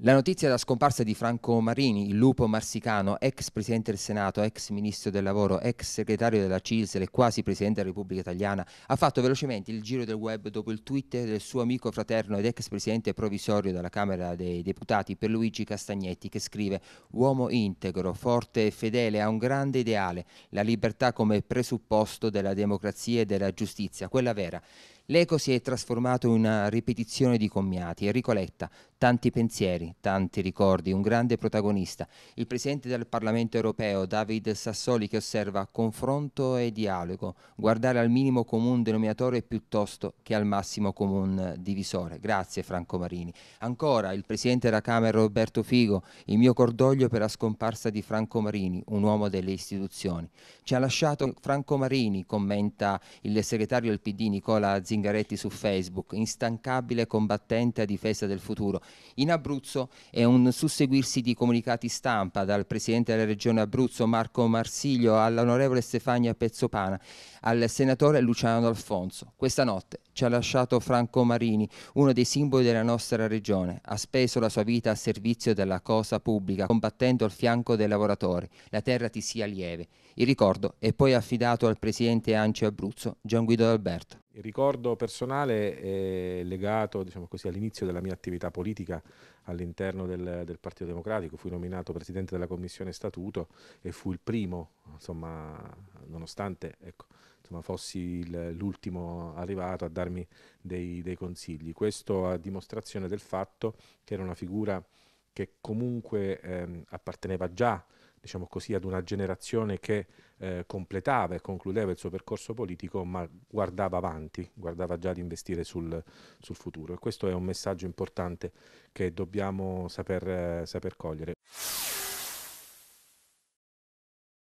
La notizia della scomparsa di Franco Marini, il lupo marsicano, ex presidente del Senato, ex ministro del lavoro, ex segretario della CISL e quasi presidente della Repubblica Italiana, ha fatto velocemente il giro del web dopo il tweet del suo amico fraterno ed ex presidente provvisorio della Camera dei Deputati per Luigi Castagnetti che scrive Uomo integro, forte e fedele a un grande ideale, la libertà come presupposto della democrazia e della giustizia, quella vera. L'eco si è trasformato in una ripetizione di commiati, Enrico Letta, tanti pensieri, altri, tanti ricordi, un grande protagonista, il Presidente del Parlamento europeo David Sassoli che osserva confronto e dialogo, guardare al minimo comune denominatore piuttosto che al massimo comune divisore. Grazie Franco Marini. Ancora il Presidente della Camera Roberto Figo, il mio cordoglio per la scomparsa di Franco Marini, un uomo delle istituzioni. Ci ha lasciato Franco Marini, commenta il segretario del PD Nicola Zingaretti su Facebook, instancabile combattente a difesa del futuro. In Abruzzo Abruzzo e un susseguirsi di comunicati stampa dal Presidente della Regione Abruzzo Marco Marsiglio all'Onorevole Stefania Pezzopana, al Senatore Luciano Alfonso. Questa notte ci ha lasciato Franco Marini, uno dei simboli della nostra regione. Ha speso la sua vita a servizio della cosa pubblica, combattendo al fianco dei lavoratori. La terra ti sia lieve. Il ricordo è poi affidato al presidente Anci Abruzzo, Gian Guido D'Alberto. Il ricordo personale è legato diciamo all'inizio della mia attività politica all'interno del, del Partito Democratico. Fui nominato presidente della Commissione Statuto e fu il primo insomma, nonostante ecco, insomma, fossi l'ultimo arrivato a darmi dei, dei, consigli. Questo a dimostrazione del fatto che era una figura che comunque ehm, apparteneva già diciamo così, ad una generazione che eh, completava e concludeva il suo percorso politico, ma guardava avanti, guardava già ad investire sul, sul futuro. E questo è un messaggio importante che dobbiamo saper, eh, saper cogliere.